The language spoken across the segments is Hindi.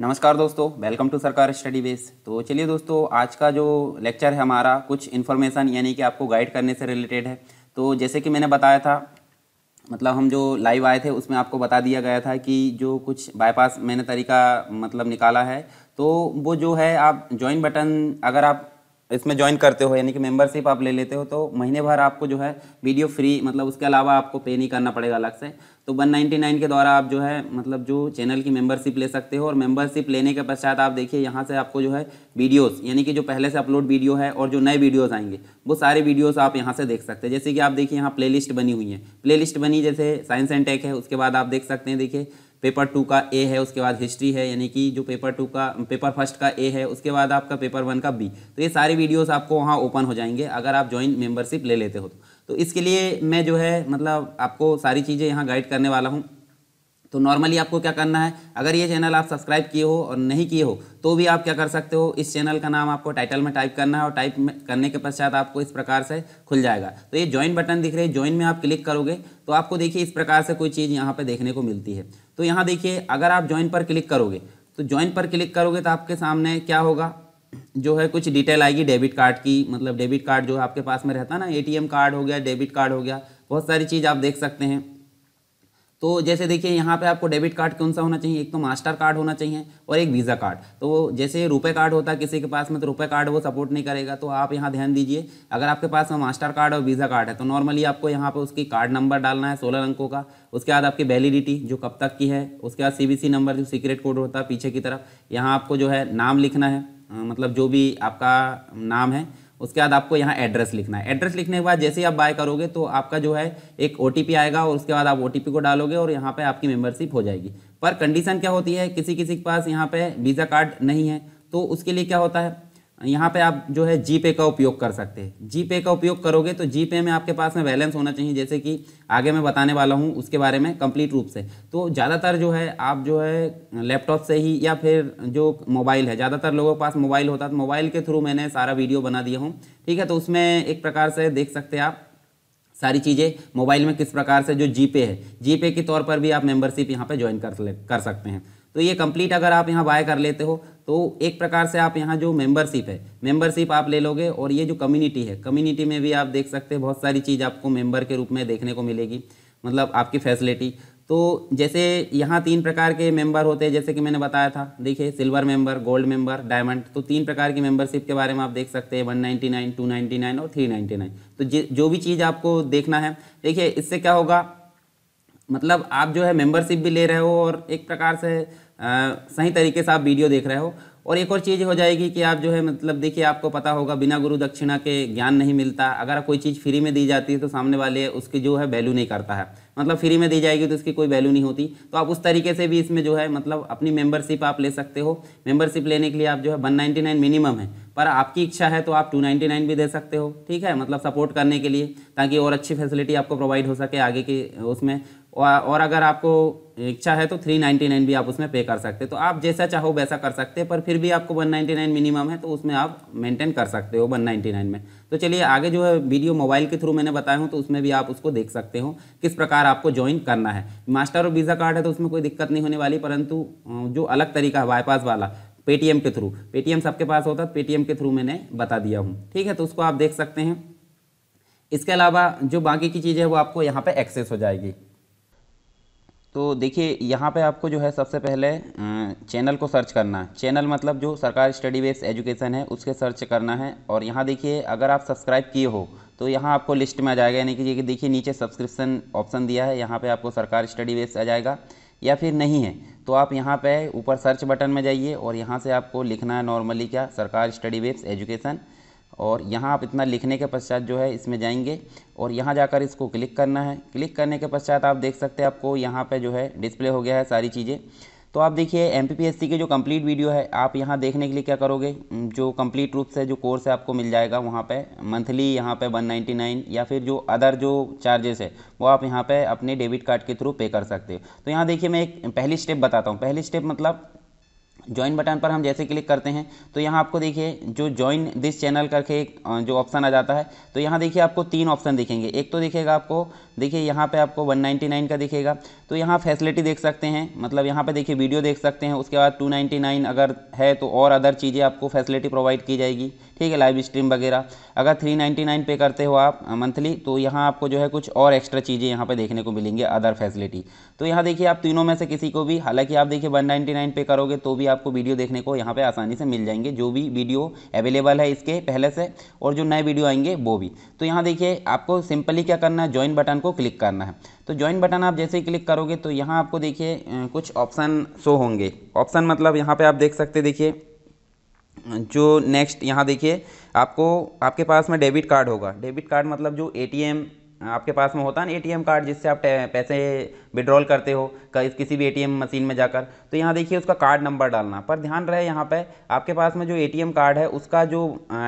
नमस्कार दोस्तों welcome to Sarkar study base तो चलिए दोस्तों आज का जो लेक्चर है हमारा कुछ इन्फॉर्मेशन यानी कि आपको गाइड करने से रिलेटेड है तो जैसे कि मैंने बताया था मतलब हम जो लाइव आए थे उसमें आपको बता दिया गया था कि जो कुछ बाईपास मैंने तरीका मतलब निकाला है तो वो जो है आप ज्वाइन बटन अगर आप इसमें ज्वाइन करते हो यानी कि मेंबरशिप आप ले लेते हो तो महीने भर आपको जो है वीडियो फ्री मतलब उसके अलावा आपको पे नहीं करना पड़ेगा अलग से तो 199 के द्वारा आप जो है मतलब जो चैनल की मेंबरशिप ले सकते हो और मेंबरशिप लेने के पश्चात आप देखिए यहाँ से आपको जो है वीडियोस यानी कि जो पहले से अपलोड वीडियो है और जो नए वीडियोस आएंगे वो सारे वीडियोस आप यहाँ से देख सकते हैं जैसे कि आप देखिए यहाँ प्लेलिस्ट बनी हुई है प्लेलिस्ट बनी जैसे साइंस एंड टेक है उसके बाद आप देख सकते हैं देखिए पेपर टू का ए है उसके बाद हिस्ट्री है यानी कि जो पेपर टू का पेपर फर्स्ट का ए है उसके बाद आपका पेपर वन का बी तो ये सारे वीडियोस आपको वहाँ ओपन हो जाएंगे अगर आप ज्वाइन मेंबरशिप ले लेते हो तो।, तो इसके लिए मैं जो है मतलब आपको सारी चीज़ें यहाँ गाइड करने वाला हूँ तो नॉर्मली आपको क्या करना है अगर ये चैनल आप सब्सक्राइब किए हो और नहीं किए हो तो भी आप क्या कर सकते हो इस चैनल का नाम आपको टाइटल में टाइप करना है और टाइप करने के पश्चात आपको इस प्रकार से खुल जाएगा तो ये ज्वाइन बटन दिख रहे हैं ज्वाइन में आप क्लिक करोगे तो आपको देखिए इस प्रकार से कोई चीज़ यहाँ पर देखने को मिलती है तो यहाँ देखिए अगर आप ज्वाइन पर क्लिक करोगे तो ज्वाइन पर क्लिक करोगे तो आपके सामने क्या होगा जो है कुछ डिटेल आएगी डेबिट कार्ड की मतलब डेबिट कार्ड जो है आपके पास में रहता है ना एटीएम कार्ड हो गया डेबिट कार्ड हो गया बहुत सारी चीज़ आप देख सकते हैं तो जैसे देखिए यहाँ पे आपको डेबिट कार्ड कौन सा होना चाहिए एक तो मास्टर कार्ड होना चाहिए और एक वीज़ा कार्ड तो जैसे रुपए कार्ड होता है किसी के पास में तो रुपए कार्ड वो सपोर्ट नहीं करेगा तो आप यहाँ ध्यान दीजिए अगर आपके पास में मास्टर कार्ड और वीज़ा कार्ड है तो नॉर्मली आपको यहाँ पर उसकी कार्ड नंबर डालना है सोलह अंकों का उसके बाद आपकी वैलिडिटी जो कब तक की है उसके बाद सी नंबर जो सीक्रेट कोड होता है पीछे की तरफ यहाँ आपको जो है नाम लिखना है मतलब जो भी आपका नाम है उसके बाद आपको यहाँ एड्रेस लिखना है एड्रेस लिखने के बाद जैसे ही आप बाय करोगे तो आपका जो है एक ओ आएगा और उसके बाद आप ओ को डालोगे और यहाँ पर आपकी मेम्बरशिप हो जाएगी पर कंडीशन क्या होती है किसी किसी के पास यहाँ पर वीज़ा कार्ड नहीं है तो उसके लिए क्या होता है यहाँ पे आप जो है जी पे का उपयोग कर सकते हैं जी पे का उपयोग करोगे तो जी पे में आपके पास में बैलेंस होना चाहिए जैसे कि आगे मैं बताने वाला हूँ उसके बारे में कंप्लीट रूप से तो ज़्यादातर जो है आप जो है लैपटॉप से ही या फिर जो मोबाइल है ज़्यादातर लोगों के पास मोबाइल होता है तो मोबाइल के थ्रू मैंने सारा वीडियो बना दिया हूँ ठीक है तो उसमें एक प्रकार से देख सकते हैं आप सारी चीज़ें मोबाइल में किस प्रकार से जो जी है जी के तौर पर भी आप मेम्बरशिप यहाँ पर ज्वाइन कर सकते हैं तो ये कंप्लीट अगर आप यहाँ बाय कर लेते हो तो एक प्रकार से आप यहाँ जो मेंबरशिप है मेंबरशिप आप ले लोगे और ये जो कम्युनिटी है कम्युनिटी में भी आप देख सकते हैं बहुत सारी चीज़ आपको मेंबर के रूप में देखने को मिलेगी मतलब आपकी फैसिलिटी तो जैसे यहाँ तीन प्रकार के मेंबर होते हैं जैसे कि मैंने बताया था देखिए silver member gold member diamond तो तीन प्रकार की मेंबरशिप के बारे में आप देख सकते हैं 199, 299 और 399 तो जो भी चीज़ आपको देखना है देखिए इससे क्या होगा मतलब आप जो है मेंबरशिप भी ले रहे हो और एक प्रकार से सही तरीके से आप वीडियो देख रहे हो और एक और चीज़ हो जाएगी कि आप जो है मतलब देखिए आपको पता होगा बिना गुरु दक्षिणा के ज्ञान नहीं मिलता अगर कोई चीज़ फ्री में दी जाती है तो सामने वाले उसकी जो है वैल्यू नहीं करता है मतलब फ्री में दी जाएगी तो उसकी कोई वैल्यू नहीं होती तो आप उस तरीके से भी इसमें जो है मतलब अपनी मेंबरशिप आप ले सकते हो मेंबरशिप लेने के लिए आप जो है वन मिनिमम है पर आपकी इच्छा है तो आप 299 भी दे सकते हो ठीक है मतलब सपोर्ट करने के लिए ताकि और अच्छी फैसिलिटी आपको प्रोवाइड हो सके आगे की उसमें और अगर आपको इच्छा है तो 399 भी आप उसमें पे कर सकते हैं तो आप जैसा चाहो वैसा कर सकते हैं पर फिर भी आपको 199 मिनिमम है तो उसमें आप मेंटेन कर सकते हो 199 में तो चलिए आगे जो है वीडियो मोबाइल के थ्रू मैंने बताया हूँ तो उसमें भी आप उसको देख सकते हो किस प्रकार आपको ज्वाइन करना है मास्टर और वीज़ा कार्ड है तो उसमें कोई दिक्कत नहीं होने वाली परंतु जो अलग तरीका है बाईपास वाला पेटीएम के थ्रू पेटीएम सबके पास होता है पेटीएम तो के थ्रू मैंने बता दिया हूँ ठीक है तो उसको आप देख सकते हैं इसके अलावा जो बाकी की चीज़ें वो आपको यहाँ पर एक्सेस हो जाएगी तो देखिए यहाँ पे आपको जो है सबसे पहले चैनल को सर्च करना है चैनल मतलब जो सरकार स्टडी बेस एजुकेशन है उसके सर्च करना है और यहाँ देखिए अगर आप सब्सक्राइब किए हो तो यहाँ आपको लिस्ट में आ जाएगा यानी कि ये देखिए नीचे सब्सक्रिप्शन ऑप्शन दिया है यहाँ पे आपको सरकार स्टडी बेस आ जाएगा या फिर नहीं है तो आप यहाँ पर ऊपर सर्च बटन में जाइए और यहाँ से आपको लिखना है नॉर्मली क्या सरकार स्टडी बेस एजुकेशन और यहाँ आप इतना लिखने के पश्चात जो है इसमें जाएंगे और यहाँ जाकर इसको क्लिक करना है क्लिक करने के पश्चात आप देख सकते हैं आपको यहाँ पे जो है डिस्प्ले हो गया है सारी चीज़ें तो आप देखिए एम पी के जो कंप्लीट वीडियो है आप यहाँ देखने के लिए क्या करोगे जो कंप्लीट रूप से जो कोर्स है आपको मिल जाएगा वहाँ पे मंथली यहाँ पे 199 या फिर जो अदर जो चार्जेस है वो आप यहाँ पे अपने डेबिट कार्ड के थ्रू पे कर सकते हो तो यहाँ देखिए मैं एक पहली स्टेप बताता हूँ पहली स्टेप मतलब ज्वाइन बटन पर हम जैसे क्लिक करते हैं तो यहाँ आपको देखिए जो ज्वाइन दिस चैनल करके एक जो ऑप्शन आ जाता है तो यहाँ देखिए आपको तीन ऑप्शन दिखेंगे एक तो दिखेगा आपको देखिए यहाँ पे आपको 199 का दिखेगा तो यहाँ फैसिलिटी देख सकते हैं मतलब यहाँ पे देखिए वीडियो देख सकते हैं उसके बाद टू अगर है तो और अदर चीज़ें आपको फैसिलिटी प्रोवाइड की जाएगी ठीक है लाइव स्ट्रीम वगैरह अगर थ्री पे करते हो आप मंथली तो यहाँ आपको जो है कुछ और एक्स्ट्रा चीज़ें यहाँ पर देखने को मिलेंगी अदर फैसिलिटी तो यहाँ देखिए आप तीनों में से किसी को भी हालाँकि आप देखिए वन पे करोगे तो भी आपको वीडियो देखने को यहाँ पे आसानी से मिल जाएंगे जो भी वीडियो अवेलेबल है इसके पहले से और जो नए वीडियो आएंगे वो भी तो यहाँ देखिए आपको सिंपली क्या करना है ज्वाइन बटन को क्लिक करना है तो ज्वाइन बटन आप जैसे ही क्लिक करोगे तो यहाँ आपको देखिए कुछ ऑप्शन शो होंगे ऑप्शन मतलब यहाँ पर आप देख सकते देखिए जो नेक्स्ट यहाँ देखिए आपको आपके पास में डेबिट कार्ड होगा डेबिट कार्ड मतलब जो एटीएम आपके पास में होता ना एटीएम कार्ड जिससे आप पैसे विड्रॉल करते हो किसी भी एटीएम मशीन में जाकर तो यहाँ देखिए उसका कार्ड नंबर डालना पर ध्यान रहे यहाँ पे आपके पास में जो एटीएम कार्ड है उसका जो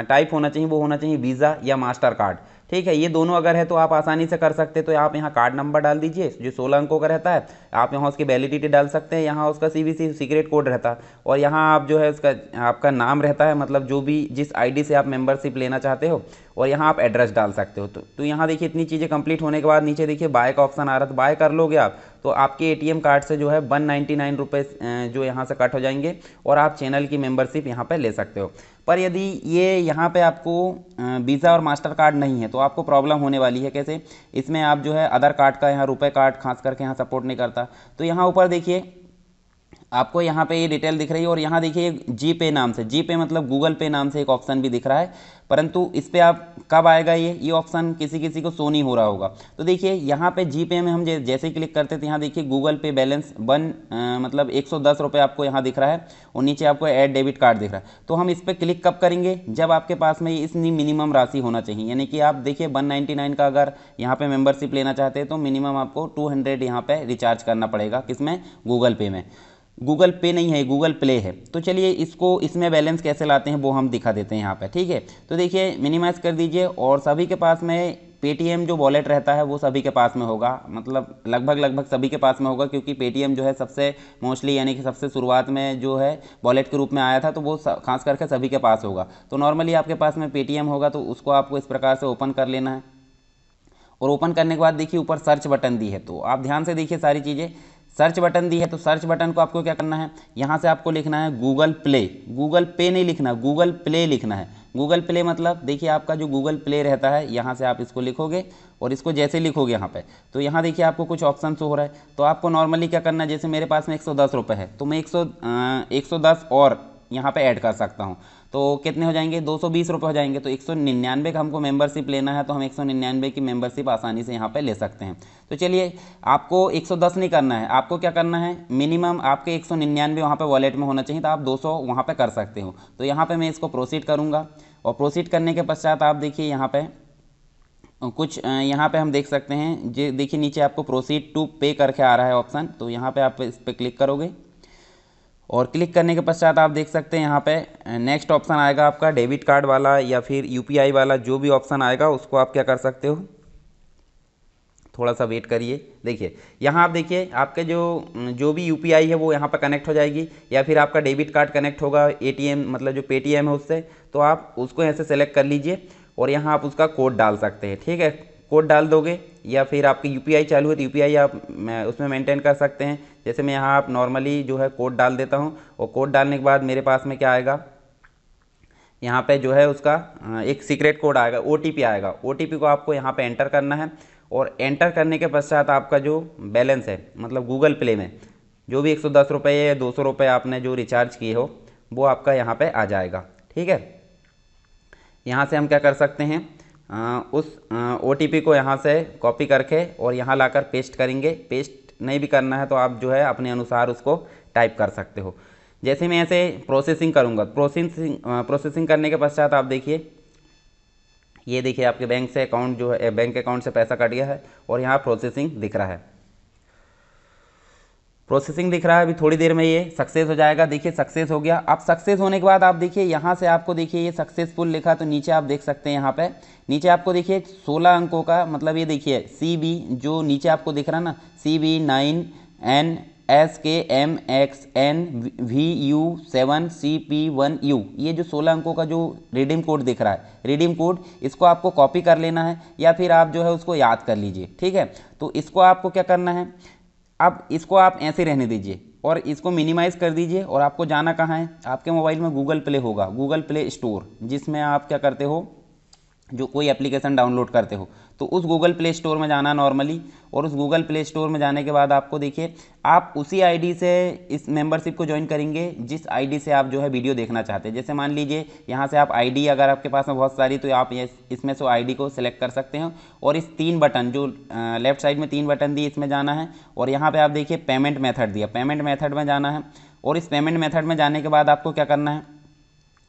टाइप होना चाहिए वो होना चाहिए वीज़ा या मास्टर कार्ड ठीक है ये दोनों अगर है तो आप आसानी से कर सकते तो आप यहाँ कार्ड नंबर डाल दीजिए जो सोलह अंकों का रहता है आप यहाँ उसकी वैलिडिटी डाल सकते हैं यहाँ उसका सी सी सीक्रेट कोड रहता है और यहाँ आप जो है उसका आपका नाम रहता है मतलब जो भी जिस आई से आप मेम्बरशिप लेना चाहते हो और यहाँ आप एड्रेस डाल सकते हो तो तो यहाँ देखिए इतनी चीज़ें कंप्लीट होने के बाद नीचे देखिए बाय का ऑप्शन आ रहा था बाय तो कर लोगे आप तो आपके एटीएम कार्ड से जो है वन नाइन्टी नाइन रुपये जो यहाँ से कट हो जाएंगे और आप चैनल की मेम्बरशिप यहाँ पर ले सकते हो पर यदि ये यहाँ पे आपको वीज़ा और मास्टर कार्ड नहीं है तो आपको प्रॉब्लम होने वाली है कैसे इसमें आप जो है अदर कार्ड का यहाँ रुपए कार्ड खास करके यहाँ सपोर्ट नहीं करता तो यहाँ ऊपर देखिए आपको यहाँ पे ये डिटेल दिख रही है और यहाँ देखिए जी पे नाम से जी पे मतलब गूगल पे नाम से एक ऑप्शन भी दिख रहा है परंतु इस पर आप कब आएगा ये ये ऑप्शन किसी किसी को सोनी नहीं हो रहा होगा तो देखिए यहाँ पे जी पे में हम जैसे क्लिक करते थे तो यहाँ देखिए गूगल पे बैलेंस वन मतलब एक सौ आपको यहाँ दिख रहा है और नीचे आपको एड डेबिट कार्ड दिख रहा है तो हम इस पर क्लिक कब करेंगे जब आपके पास में इतनी मिनिमम राशि होना चाहिए यानी कि आप देखिए वन का अगर यहाँ पर मेम्बरशिप लेना चाहते हैं तो मिनिमम आपको टू हंड्रेड यहाँ पर रिचार्ज करना पड़ेगा में गूगल पे में गूगल पे नहीं है गूगल प्ले है तो चलिए इसको इसमें बैलेंस कैसे लाते हैं वो हम दिखा देते हैं यहाँ पर ठीक है तो देखिए मिनिमाइज़ कर दीजिए और सभी के पास में पेटीएम जो वॉलेट रहता है वो सभी के पास में होगा मतलब लगभग लगभग सभी के पास में होगा क्योंकि पेटीएम जो है सबसे मोस्टली यानी कि सबसे शुरुआत में जो है वॉलेट के रूप में आया था तो वो खास करके सभी के पास होगा तो नॉर्मली आपके पास में पेटीएम होगा तो उसको आपको इस प्रकार से ओपन कर लेना है और ओपन करने के बाद देखिए ऊपर सर्च बटन दी है तो आप ध्यान से देखिए सारी चीज़ें सर्च बटन दी है तो सर्च बटन को आपको क्या करना है यहाँ से आपको लिखना है गूगल प्ले गूगल पे नहीं लिखना गूगल प्ले लिखना है गूगल प्ले मतलब देखिए आपका जो गूगल प्ले रहता है यहाँ से आप इसको लिखोगे और इसको जैसे लिखोगे यहाँ पे तो यहाँ देखिए आपको कुछ ऑप्शन हो रहा है तो आपको नॉर्मली क्या करना है जैसे मेरे पास में एक सौ है तो मैं एक सौ और यहाँ पर ऐड कर सकता हूँ तो कितने हो जाएंगे दो सौ बीस रुपये हो जाएंगे तो एक सौ निन्यानवे का हमको मेंबरशिप लेना है तो हम एक सौ निन्यानवे की मेंबरशिप आसानी से यहाँ पर ले सकते हैं तो चलिए आपको एक सौ दस नहीं करना है आपको क्या करना है मिनिमम आपके एक सौ निन्यानवे वहाँ पर वॉलेट में होना चाहिए तो आप दो सौ वहाँ पर कर सकते हो तो यहाँ पर मैं इसको प्रोसीड करूँगा और प्रोसीड करने के पश्चात आप देखिए यहाँ पर कुछ यहाँ पे हम देख सकते हैं जे देखिए नीचे आपको प्रोसीड टू पे करके आ रहा है ऑप्शन तो यहाँ पे आप इस पर क्लिक करोगे और क्लिक करने के पश्चात आप देख सकते हैं यहाँ पे नेक्स्ट ऑप्शन आएगा आपका डेबिट कार्ड वाला या फिर यूपीआई वाला जो भी ऑप्शन आएगा उसको आप क्या कर सकते हो थोड़ा सा वेट करिए देखिए यहाँ आप देखिए आपके जो जो भी यू है वो यहाँ पर कनेक्ट हो जाएगी या फिर आपका डेबिट कार्ड कनेक्ट होगा ए मतलब जो पेटीएम है उससे तो आप उसको यहाँ से सेलेक्ट कर लीजिए और यहाँ आप उसका कोड डाल सकते हैं ठीक है कोड डाल दोगे या फिर आपकी यू चालू है तो यू आप उसमें मेंटेन कर सकते हैं जैसे मैं यहाँ आप नॉर्मली जो है कोड डाल देता हूँ और कोड डालने के बाद मेरे पास में क्या आएगा यहाँ पे जो है उसका एक सीक्रेट कोड आएगा ओ आएगा ओ को आपको यहाँ पर एंटर करना है और एंटर करने के पश्चात आपका जो बैलेंस है मतलब गूगल प्ले में जो भी एक सौ दस रुपये या दो सौ रुपये आपने जो रिचार्ज किए हो वो आपका यहाँ पर आ जाएगा ठीक है यहाँ से हम क्या कर सकते हैं उस ओ को यहाँ से कॉपी करके और यहाँ लाकर पेस्ट करेंगे पेस्ट नहीं भी करना है तो आप जो है अपने अनुसार उसको टाइप कर सकते हो जैसे मैं ऐसे प्रोसेसिंग करूँगा प्रोसेसिंग प्रोसेसिंग करने के पश्चात आप देखिए ये देखिए आपके बैंक से अकाउंट जो है बैंक अकाउंट से पैसा कट गया है और यहाँ प्रोसेसिंग दिख रहा है प्रोसेसिंग दिख रहा है अभी थोड़ी देर में ये सक्सेस हो जाएगा देखिए सक्सेस हो गया अब सक्सेस होने के बाद आप देखिए यहाँ से आपको देखिए ये सक्सेसफुल लिखा तो नीचे आप देख सकते हैं यहाँ पे नीचे आपको देखिए 16 अंकों का मतलब ये देखिए सी बी जो नीचे आपको दिख रहा है ना C B nine N S K M X N V U seven C P one U ये जो सोलह अंकों का जो रिडीम कोड दिख रहा है रिडीम कोड इसको आपको कॉपी कर लेना है या फिर आप जो है उसको याद कर लीजिए ठीक है तो इसको आपको क्या करना है अब इसको आप ऐसे रहने दीजिए और इसको मिनिमाइज़ कर दीजिए और आपको जाना कहाँ है आपके मोबाइल में गूगल प्ले होगा गूगल प्ले स्टोर जिसमें आप क्या करते हो जो कोई एप्लीकेशन डाउनलोड करते हो तो उस गूगल प्ले स्टोर में जाना नॉर्मली और उस गूगल प्ले स्टोर में जाने के बाद आपको देखिए आप उसी आईडी से इस मेंबरशिप को ज्वाइन करेंगे जिस आईडी से आप जो है वीडियो देखना चाहते हैं जैसे मान लीजिए यहाँ से आप आईडी अगर आपके पास में बहुत सारी तो आप इसमें से आईडी को सिलेक्ट कर सकते हैं और इस तीन बटन जो लेफ्ट साइड में तीन बटन दिए इसमें जाना है और यहाँ पर आप देखिए पेमेंट मैथड दिया पेमेंट मैथड में जाना है और इस पेमेंट मैथड में जाने के बाद आपको क्या करना है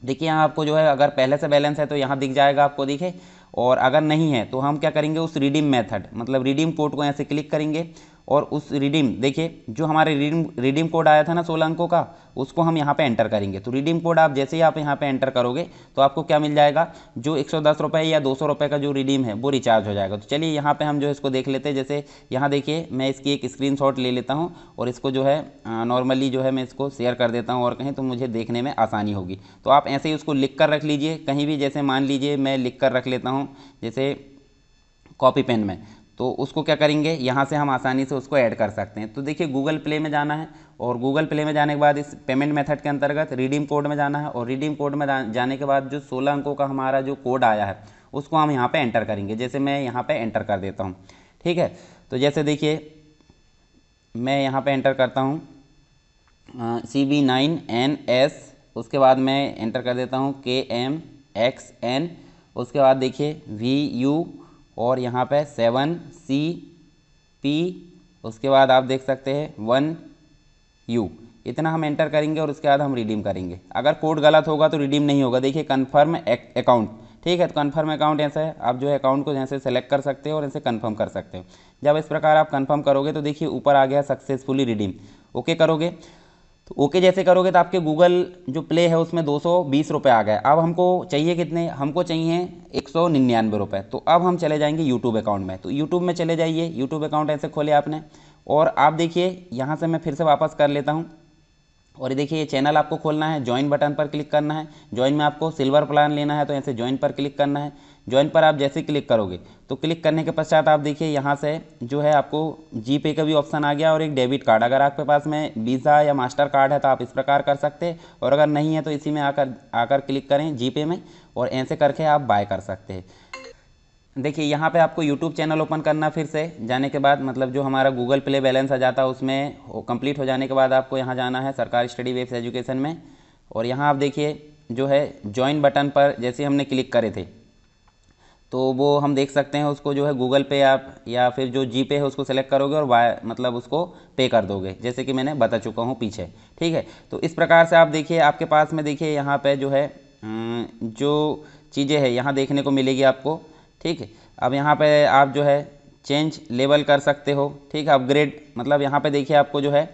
देखिए यहाँ आपको जो है अगर पहले से बैलेंस है तो यहाँ दिख जाएगा आपको देखिए और अगर नहीं है तो हम क्या करेंगे उस रिडीम मेथड मतलब रिडीम कोड को यहाँ से क्लिक करेंगे और उस रिडीम देखिए जो हमारे रिडीम रिडीम कोड आया था ना सोलह अंकों का उसको हम यहाँ पे एंटर करेंगे तो रिडीम कोड आप जैसे ही आप यहाँ पे एंटर करोगे तो आपको क्या मिल जाएगा जो एक रुपये या दो सौ का जो रिडीम है वो रिचार्ज हो जाएगा तो चलिए यहाँ पर हम जो इसको देख लेते हैं जैसे यहाँ देखिए मैं इसकी एक स्क्रीन ले लेता हूँ और इसको जो है नॉर्मली जो है मैं इसको शेयर कर देता हूँ और कहीं तो मुझे देखने में आसानी होगी तो आप ऐसे ही उसको लिख कर रख लीजिए कहीं भी जैसे मान लीजिए मैं लिख कर रख लेता हूँ जैसे कॉपी पेन में तो उसको क्या करेंगे यहाँ से हम आसानी से उसको ऐड कर सकते हैं तो देखिए गूगल प्ले में जाना है और गूगल प्ले में जाने के बाद इस पेमेंट मेथड के अंतर्गत रिडीम कोड में जाना है और रिडीम कोड में जाने के बाद जो सोलह अंकों का हमारा जो कोड आया है उसको हम यहाँ पर एंटर करेंगे जैसे मैं यहाँ पर एंटर कर देता हूँ ठीक है तो जैसे देखिए मैं यहाँ पर एंटर करता हूँ C B nine N S उसके बाद मैं एंटर कर देता हूँ के एम एक्स एन उसके बाद देखिए वी यू और यहाँ पे सेवन सी पी उसके बाद आप देख सकते हैं वन यू इतना हम एंटर करेंगे और उसके बाद हम रिडीम करेंगे अगर कोड गलत होगा तो रिडीम नहीं होगा देखिए कन्फर्म अकाउंट ठीक है तो कन्फर्म अकाउंट ऐसा है आप जो है अकाउंट को जैसे सेलेक्ट कर सकते हो और इसे कन्फर्म कर सकते हो जब इस प्रकार आप कन्फर्म करोगे तो देखिए ऊपर आ गया सक्सेसफुली रिडीम ओके करोगे तो ओके जैसे करोगे तो आपके गूगल जो प्ले है उसमें दो सौ बीस रुपये आ गए अब हमको चाहिए कितने हमको चाहिए एक सौ निन्यानवे रुपये तो अब हम चले जाएंगे यूट्यूब अकाउंट में तो यूट्यूब में चले जाइए यूट्यूब अकाउंट ऐसे खोले आपने और आप देखिए यहाँ से मैं फिर से वापस कर लेता हूँ और ये देखिए ये चैनल आपको खोलना है ज्वाइन बटन पर क्लिक करना है ज्वाइन में आपको सिल्वर प्लान लेना है तो ऐसे ज्वाइन पर क्लिक करना है ज्वाइन पर आप जैसे क्लिक करोगे तो क्लिक करने के पश्चात आप देखिए यहाँ से जो है आपको जी पे का भी ऑप्शन आ गया और एक डेबिट कार्ड अगर आपके पास में वीज़ा या मास्टर कार्ड है तो आप इस प्रकार कर सकते और अगर नहीं है तो इसी में आकर आकर क्लिक करें जी पे में और ऐसे करके आप बाय कर सकते हैं देखिए यहाँ पे आपको YouTube चैनल ओपन करना फिर से जाने के बाद मतलब जो हमारा Google प्ले बैलेंस आ जाता है उसमें कंप्लीट हो जाने के बाद आपको यहाँ जाना है सरकार स्टडी वेब्स एजुकेशन में और यहाँ आप देखिए जो है ज्वाइन बटन पर जैसे हमने क्लिक करे थे तो वो हम देख सकते हैं उसको जो है गूगल पे आप या फिर जो जी पे है उसको सेलेक्ट करोगे और वाई मतलब उसको पे कर दोगे जैसे कि मैंने बता चुका हूँ पीछे ठीक है तो इस प्रकार से आप देखिए आपके पास में देखिए यहाँ पे जो है हम्म, जो चीज़ें है यहाँ देखने को मिलेगी आपको ठीक है अब यहाँ पे आप जो है चेंज लेवल कर सकते हो ठीक है अपग्रेड मतलब यहाँ पर देखिए आपको जो है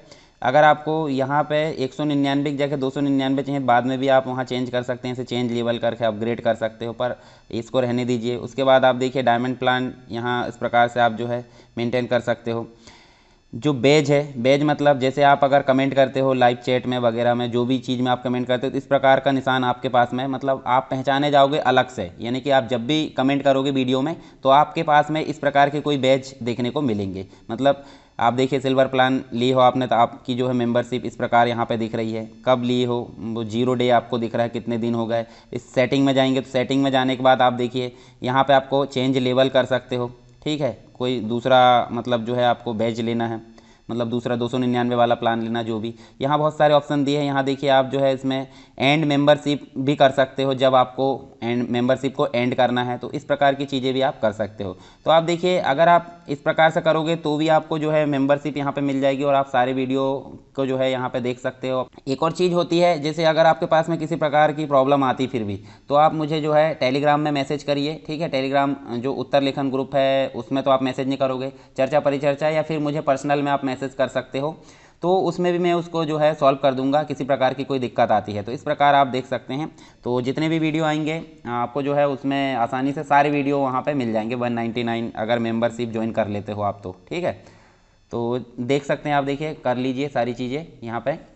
अगर आपको यहाँ पे एक सौ निन्यानवे की जगह दो सौ निन्यानवे चाहिए बाद में भी आप वहाँ चेंज कर सकते हैं इसे चेंज लेवल करके अपग्रेड कर सकते हो पर इसको रहने दीजिए उसके बाद आप देखिए डायमंड प्लान यहाँ इस प्रकार से आप जो है मेंटेन कर सकते हो जो बेज है बेज मतलब जैसे आप अगर कमेंट करते हो लाइव चैट में वगैरह में जो भी चीज़ में आप कमेंट करते हो तो इस प्रकार का निशान आपके पास में मतलब आप पहचाने जाओगे अलग से यानी कि आप जब भी कमेंट करोगे वीडियो में तो आपके पास में इस प्रकार के कोई बेज देखने को मिलेंगे मतलब आप देखिए सिल्वर प्लान ली हो आपने तो आपकी जो है मेंबरशिप इस प्रकार यहाँ पे दिख रही है कब ली हो वो जीरो डे आपको दिख रहा है कितने दिन हो गए इस सेटिंग में जाएंगे तो सेटिंग में जाने के बाद आप देखिए यहाँ पे आपको चेंज लेवल कर सकते हो ठीक है कोई दूसरा मतलब जो है आपको बैच लेना है मतलब दूसरा दो वाला प्लान लेना जो भी यहाँ बहुत सारे ऑप्शन दिए हैं यहाँ देखिए आप जो है इसमें एंड मेंबरशिप भी कर सकते हो जब आपको एंड मेंबरशिप को एंड करना है तो इस प्रकार की चीज़ें भी आप कर सकते हो तो आप देखिए अगर आप इस प्रकार से करोगे तो भी आपको जो है मेंबरशिप यहाँ पे मिल जाएगी और आप सारे वीडियो को जो है यहाँ पे देख सकते हो एक और चीज़ होती है जैसे अगर आपके पास में किसी प्रकार की प्रॉब्लम आती फिर भी तो आप मुझे जो है टेलीग्राम में मैसेज करिए ठीक है टेलीग्राम जो उत्तर लेखन ग्रुप है उसमें तो आप मैसेज नहीं करोगे चर्चा परिचर्चा या फिर मुझे पर्सनल में आप मैसेज कर सकते हो तो उसमें भी मैं उसको जो है सॉल्व कर दूंगा किसी प्रकार की कोई दिक्कत आती है तो इस प्रकार आप देख सकते हैं तो जितने भी वीडियो आएंगे आपको जो है उसमें आसानी से सारे वीडियो वहाँ पे मिल जाएंगे 199 अगर मेंबरशिप ज्वाइन कर लेते हो आप तो ठीक है तो देख सकते हैं आप देखिए कर लीजिए सारी चीज़ें यहाँ पर